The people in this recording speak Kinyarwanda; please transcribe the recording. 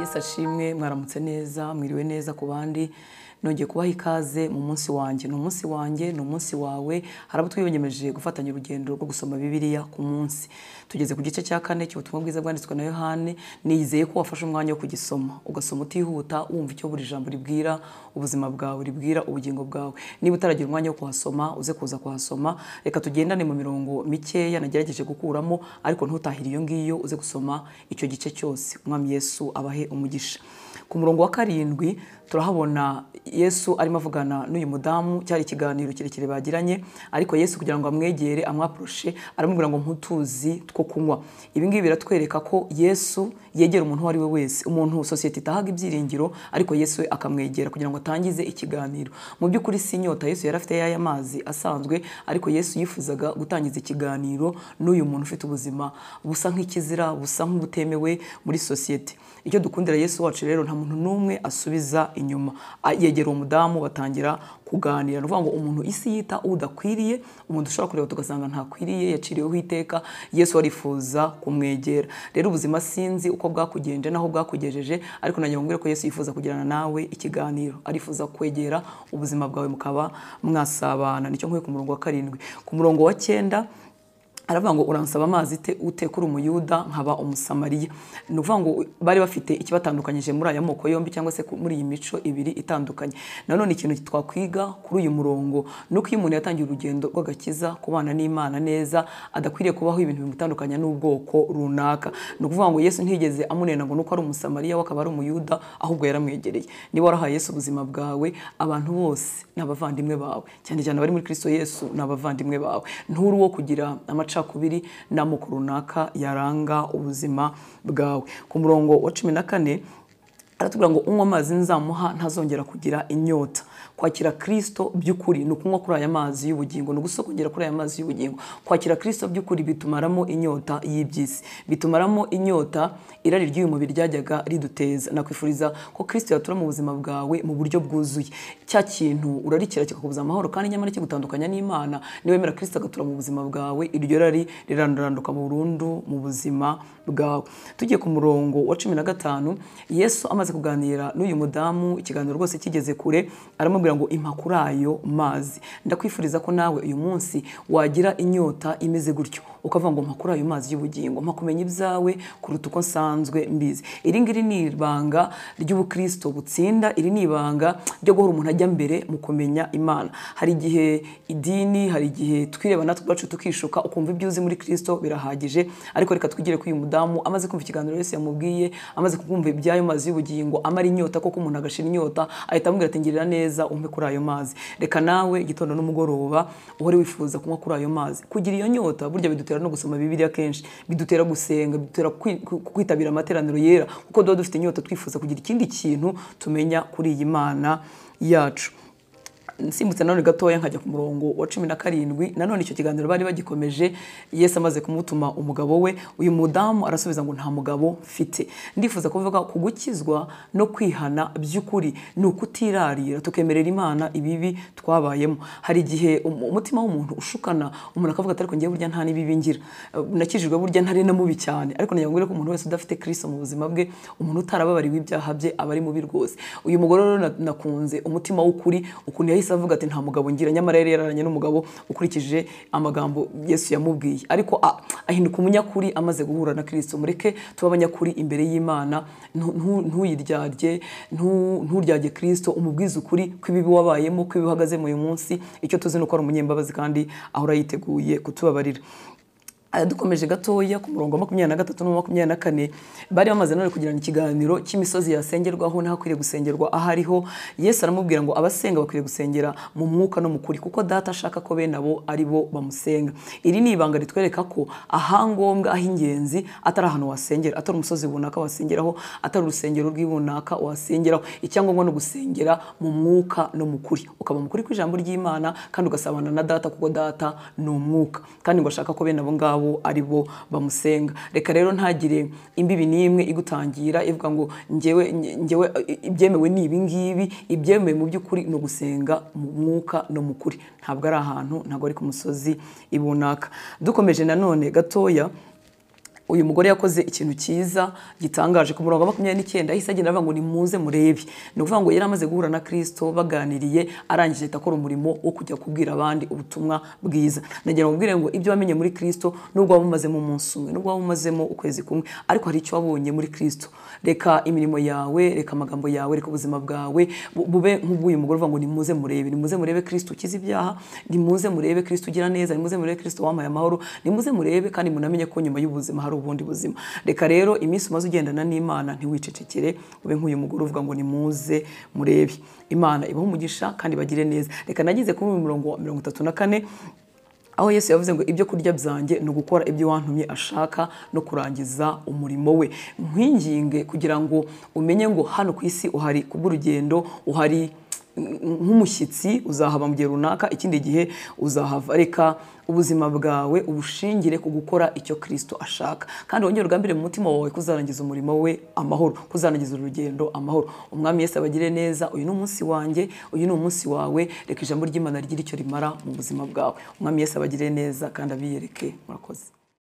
yesi ashimwe mwaramutse neza mwiriwe neza ku bandi nongeye kubaha ikaze mu munsi wanjye ni umunsi wanjye ni umunsi wawe hari abo twiyemeje gufatanya urugendo rwo gusoma bibiliya ku munsi tugeze ku gice cya kane cy'ubutumwa bwiza bwanditswe na yohani nizeye ko wafashe umwanya wo kugisoma ugasoma utihuta wumva icyo buri jambo ribwira ubuzima bwawe ribwira ubugingo bwawe niba utaragira umwanya wo kuhasoma uze kuza kuhasoma reka tugendane mu mirongo mikeya nagerageje gukuramo ariko ntutahire iyo ngiyo uze gusoma icyo gice cyose umwami yesu abahe umugisha ku murongo wa karindwi turahabona yesu arimo avugana n'uyu mudamu cyari ikiganiro kirekire bagiranye ariko yesu kugira ngo amwegere amwaporoshe aramubwira ngo ntutuzi two kunywa ibingibi biratwereka ko yesu yegera umuntu uwo ari we wese umuntu sosiyete itahaga ibyiringiro ariko yesu akamwegera kugira ngo atangize ikiganiro mu by'ukuri si inyota yesu yari afite y'aya mazi asanzwe ariko yesu yifuzaga gutangiza ikiganiro n'uyu muntu ufite ubuzima busa nk'ikizira busa nk'ubutemewe muri sosiyete icyo dukundira yesu wacu rero nta muntu n'umwe asubiza inyuma yegera umudamu batangira kuganira ni ukuvuga ngo umuntu isi yita udakwiriye umuntu ushobora kureba tugasanga ntakwiriye yaciriweho iteka yesu warifuza kumwegera rero ubuzima sinzi uko bwakugenje n'aho bwakugejeje ariko nagira ngo ko Yesu yifuza kugirana nawe ikiganiro arifuza kwegera ubuzima bwawe mukaba mwasabana nicyo nkwiye ku murongo wa karindwi ku murongo wa cyenda aravuga ngo uransaba amazi ute kuri umuyuda nkaba umusamariya ni ukuvuga ngo bari bafite ikibatandukanyije muri aya moko yombi cyangwa se muri iyi mico ibiri itandukanye nanone ikintu twakwiga kuri uyu murongo ni uko iyo umuntu yatangiye urugendo rw'agakiza kubana n'imana neza adakwiriye kubaho ibintu bimutandukanya n'ubwoko runaka ni ukuvuga ngo yesu ntigeze amunena ngo uko ari umusamariya we akaba ari umuyuda ahubwo yaramwegereye niba warahaye yesu ubuzima bwawe abantu bose ni abavandimwe bawe cyane cyane abari muri kirisito yesu ni abavandimwe bawe nturi wo kugira amaca amacakubiri n'amoko runaka yaranga ubuzima bwawe ku murongo wa cumi na kane aratubwira ngo unywa amazi nzamuha ntazongera kugira inyota kwakira kirisito by'ukuri ni ukunywa kuri aya mazi y'ubugingo ni ugusokongera kuri aya mazi y'ubugingo kwakira kirisito by'ukuri bitumaramo inyota y'iby'isi bitumaramo inyota irari ry'uyu mubiri ryajyaga riduteza nakwifuriza ko kirisito yatura mu buzima bwawe mu buryo bwuzuye cya kintu urarikira kikakubuza amahoro kandi nyamara kigutandukanya n'imana niwemera kirisito agatura mu buzima bwawe iryo rari riranduranduka burundu mu buzima bwawe tugiye ku murongo wa cumi na gatanu yesu amaze kuganira n'uyu mudamu ikiganiro rwose kigeze kure baramubwira ngo impa kuri ayo mazi ndakwifuriza ko nawe uyu munsi wagira inyota imeze gutyo ukavuga ngo mpakura ayo mazi y'ubugingo mpakumenya ibyawe kuruta uko nsanzwe mbizi iri ngiri ni ibanga ry'ubukristo butsinda iri ni ibanga ryo guhora umuntu ajya mbere mu kumenya imana hari igihe idini hari igihe twireba natwe ubwacu tukishuka ukumva ibyo uzi muri kristo birahagije ariko reka twigire ko uyu mudamu amaze kumva ikiganiro wese yamubwiye amaze kubwumva iby'ayo mazi y'ubugingo amara inyota koko umuntu agashira inyota ahita amubwira ati neza neza umpe kuri ayo mazi reka nawe igitondo n'umugoroba uhore wifuza kunywa kuri ayo mazi kugira iyo nyota burya bidutera no gusoma bibiriya kenshi bidutera gusenga bidutera kwitabira amateraniro yera kuko tuba dufite inyota twifuza kugira ikindi kintu tumenya kuri iyi mana yacu nsimbutse nanone gatoya nkajya ku murongo wa cumi na karindwi nanone icyo kiganiro bari bagikomeje yesi amaze kumutuma umugabo we uyu mudamu arasubiza ngo nta mugabo mfite ndifuza kuvuga ku gukizwa no kwihana by'ukuri ni ukutirarira tukemerera imana ibibi twabayemo hari igihe umutima w'umuntu ushukana umuntu akavuga ati ariko ngewe burya nta n'ibibi ngira eh, nakijijwe burya ntari na mubi cyane ariko nagira ko umuntu wese udafite kirisito mu buzima bwe umuntu utarababariwe ibyaha bye aba ari mubi rwose uyu mugore rero nakunze umutima w'ukuri ukuntu yahise yahise avuga ati nta mugabo ngira nyamara yari yararanye n'umugabo ukurikije amagambo yesu yamubwiye ariko ahinduka umunyakuri amaze guhura na kirisito mureke tuba abanyakuri imbere y'imana ntuyiryarye nturyarye kirisito umubwize ukuri kw'ibibi wabayemo kw'ibibi uhagazemo uyu munsi icyo tuzi ni uko ari umunyembabazi kandi ahora yiteguye kutubabarira Ah, dukomeje gatoya ku murongo wa makumyabiri na gatatu n'uwa makumyabiri na kane bari bamaze none kugirana ikiganiro cy'imisozi yasengerwaho n'ahakwiriye gusengerwa ahariho yesu aramubwira ngo abasenga bakwiriye gusengera mu mwuka no mu kuri kuko data ashaka ko bene abo ari bo bamusenga iri ni ibanga ritwereka ko aho ingenzi atari ahantu wasengera atari umusozi runaka wasengeraho atari urusengero rw'ibunaka wasengeraho icyangombwa no gusengera mu mwuka no mu kuri ukaba mukuri ku ijambo ry'imana kandi ugasabana na data kuko data ni umwuka kandi ngo ashaka ko bene abo ngabo n'abo ari bo bamusenga reka rero ntagire imbibi n'imwe igutangira ivuga ngo ngewe ngewe ibyemewe ni ibi ngibi ibyemewe mu by'ukuri ni ugusenga mu mwuka no mu kuri ntabwo ari ahantu ntabwo ari ku musozi runaka dukomeje nanone gatoya uyu mugore yakoze ikintu cyiza gitangaje ku murongo wa makumyabiri n'icyenda yahise agenda aravuga ngo nimuze murebe ni ukuvuga ngo yari amaze guhura na kirisito baganiriye arangije ahita akora umurimo wo kujya kubwira abandi ubutumwa bwiza nagira ngo ngo ibyo wamenye muri kirisito nubwo waba umazemo umunsi umwe nubwo waba umazemo ukwezi kumwe ariko hari icyo wabonye muri kirisito reka imirimo yawe reka amagambo yawe reka ubuzima bwawe bube nk'ubw'uyu mugore uvuga ngo nimuze murebe nimuze murebe kirisito ukize ibyaha nimuze murebe kirisito ugira neza nimuze murebe kirisito wambaye amahoro nimuze murebe kandi munamenye ko nyuma y'ubuzima hari ubundi buzima reka rero iminsi umaze ugendana n'imana ntiwicecekere ube nk'uyu mugore uvuga ngo nimuze murebe imana ibaho umugisha kandi bagire neza reka nagize kuri mirongo mirongo itatu na kane aho yesu yavuze ngo ibyo kurya byanjye ni ugukora ibyo wantumye ashaka no kurangiza umurimo we nkwinginge kugira ngo umenye ngo hano ku isi uhari kubw'urugendo uhari nk'umushyitsi uzahaba mu gihe runaka ikindi gihe uzahava reka ubuzima bwawe ubushingire ku gukora icyo kirisito ashaka kandi wongere urugambire mu mutima wawe kuzarangiza umurimo we amahoro kuzarangiza urugendo amahoro umwami wese abagire neza uyu ni umunsi wanjye uyu ni umunsi wawe reka ijambo ry'imana rigire icyo rimara mu buzima bwawe umwami wese abagire neza kandi abiyereke murakoze